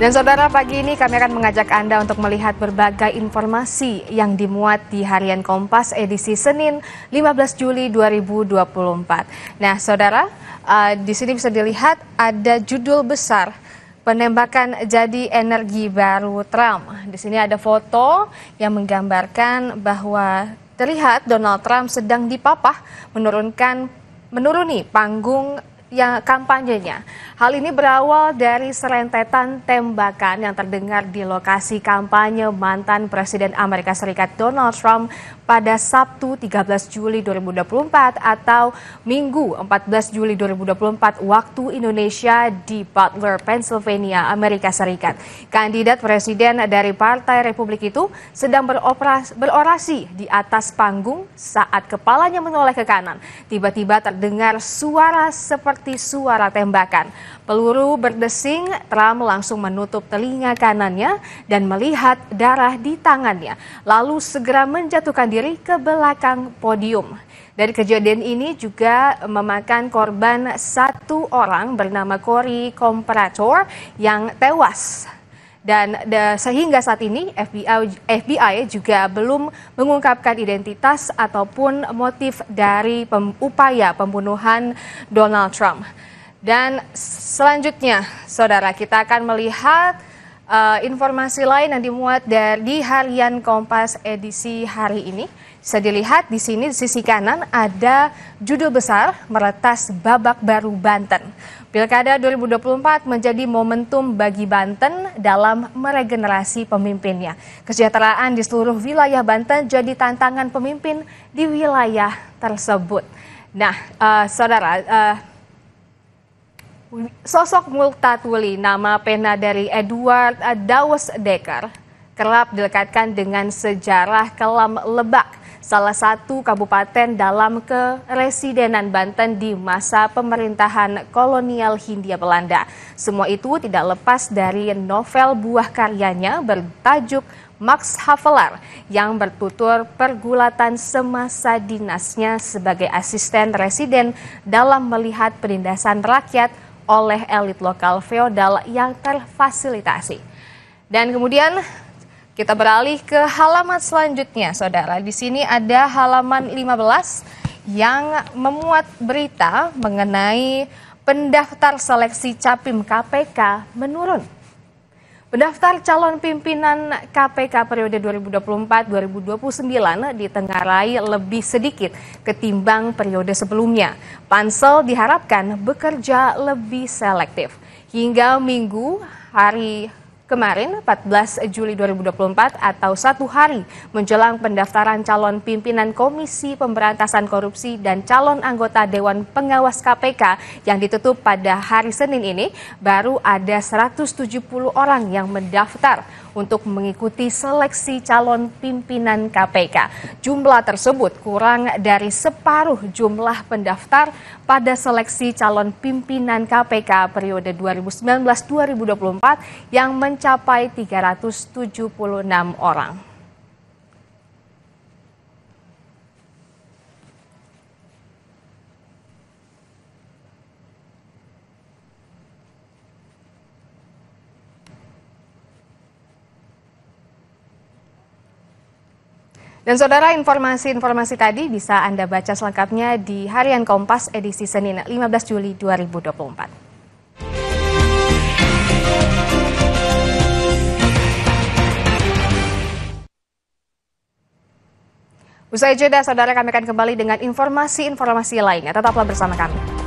Dan saudara pagi ini kami akan mengajak Anda untuk melihat berbagai informasi yang dimuat di Harian Kompas edisi Senin 15 Juli 2024. Nah saudara, uh, di sini bisa dilihat ada judul besar penembakan jadi energi baru Trump. Di sini ada foto yang menggambarkan bahwa terlihat Donald Trump sedang dipapah menurunkan menuruni panggung yang kampanyenya. Hal ini berawal dari serentetan tembakan yang terdengar di lokasi kampanye mantan Presiden Amerika Serikat Donald Trump pada Sabtu 13 Juli 2024 atau Minggu 14 Juli 2024 waktu Indonesia di Butler, Pennsylvania, Amerika Serikat. Kandidat presiden dari Partai Republik itu sedang beroperasi, berorasi di atas panggung saat kepalanya menoleh ke kanan. Tiba-tiba terdengar suara seperti seperti suara tembakan. Peluru berdesing, Trump langsung menutup telinga kanannya dan melihat darah di tangannya, lalu segera menjatuhkan diri ke belakang podium. Dari kejadian ini juga memakan korban satu orang bernama Cory Comprator yang tewas dan sehingga saat ini FBI, FBI juga belum mengungkapkan identitas ataupun motif dari pem, upaya pembunuhan Donald Trump. Dan selanjutnya, saudara, kita akan melihat uh, informasi lain yang dimuat dari harian Kompas edisi hari ini. Bisa dilihat di sini di sisi kanan ada judul besar meretas babak baru Banten. Pilkada 2024 menjadi momentum bagi Banten dalam meregenerasi pemimpinnya. Kesejahteraan di seluruh wilayah Banten jadi tantangan pemimpin di wilayah tersebut. Nah, uh, saudara, uh, Sosok Multatuli, nama pena dari Edward Dawes Dekker, kerap dilekatkan dengan sejarah kelam lebak, salah satu kabupaten dalam keresidenan Banten di masa pemerintahan kolonial Hindia Belanda. Semua itu tidak lepas dari novel buah karyanya bertajuk Max Havelaar yang bertutur pergulatan semasa dinasnya sebagai asisten residen dalam melihat penindasan rakyat oleh elit lokal feodal yang terfasilitasi. Dan kemudian kita beralih ke halaman selanjutnya, saudara. Di sini ada halaman 15 yang memuat berita mengenai pendaftar seleksi capim KPK menurun. Pendaftar calon pimpinan KPK periode 2024-2029 ditengarai lebih sedikit ketimbang periode sebelumnya. Pansel diharapkan bekerja lebih selektif. Hingga minggu hari Kemarin, 14 Juli 2024 atau satu hari menjelang pendaftaran calon pimpinan Komisi Pemberantasan Korupsi dan calon anggota Dewan Pengawas KPK yang ditutup pada hari Senin ini, baru ada 170 orang yang mendaftar untuk mengikuti seleksi calon pimpinan KPK. Jumlah tersebut kurang dari separuh jumlah pendaftar pada seleksi calon pimpinan KPK periode 2019-2024 yang mencapai 376 orang. Dan saudara informasi-informasi tadi bisa Anda baca selengkapnya di Harian Kompas edisi Senin 15 Juli 2024. Usai jeda, saudara kami akan kembali dengan informasi-informasi lainnya. Tetaplah bersama kami.